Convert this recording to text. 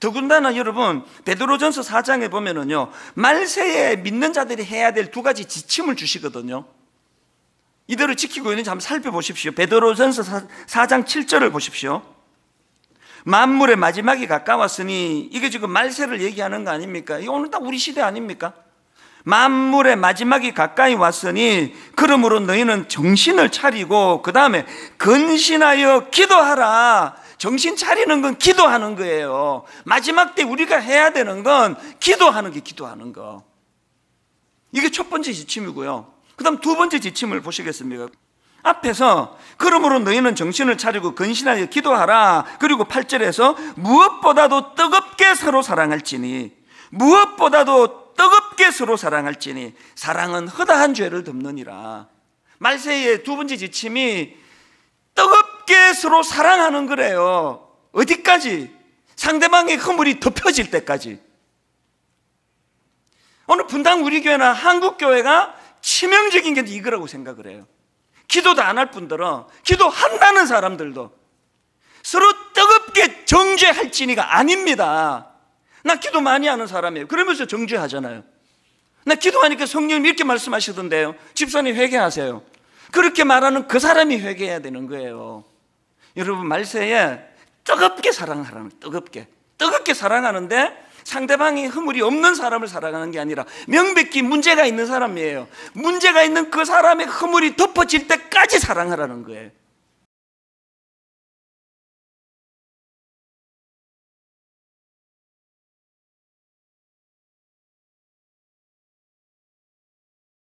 더군다나 여러분 베드로전서 4장에 보면은요 말세에 믿는 자들이 해야 될 두 가지 지침을 주시거든요. 이들을 지키고 있는지 한번 살펴보십시오. 베드로전서 4장 7절을 보십시오. 만물의 마지막이 가까웠으니 이게 지금 말세를 얘기하는 거 아닙니까? 이 오늘 딱 우리 시대 아닙니까? 만물의 마지막이 가까이 왔으니 그러므로 너희는 정신을 차리고 그 다음에 근신하여 기도하라. 정신 차리는 건 기도하는 거예요. 마지막 때 우리가 해야 되는 건 기도하는 게 기도하는 거. 이게 첫 번째 지침이고요. 그 다음 두 번째 지침을 보시겠습니다. 앞에서 그러므로 너희는 정신을 차리고 근신하여 기도하라. 그리고 8절에서 무엇보다도 뜨겁게 서로 사랑할지니 무엇보다도 뜨겁게 서로 사랑할지니 사랑은 허다한 죄를 덮느니라. 말세의 두 번째 지침이 서로 사랑하는 거래요. 어디까지? 상대방의 허물이 덮여질 때까지. 오늘 분당 우리 교회나 한국 교회가 치명적인 게 이거라고 생각을 해요. 기도도 안 할 뿐더러 기도한다는 사람들도 서로 뜨겁게 정죄할 지니가 아닙니다. 나 기도 많이 하는 사람이에요. 그러면서 정죄하잖아요. 나 기도하니까 성령님 이렇게 말씀하시던데요. 집사님 회개하세요. 그렇게 말하는 그 사람이 회개해야 되는 거예요. 여러분 말세에 뜨겁게 사랑하라는 뜨겁게 뜨겁게 사랑하는데 상대방이 흐물이 없는 사람을 사랑하는 게 아니라 명백히 문제가 있는 사람이에요. 문제가 있는 그 사람의 흐물이 덮어질 때까지 사랑하라는 거예요.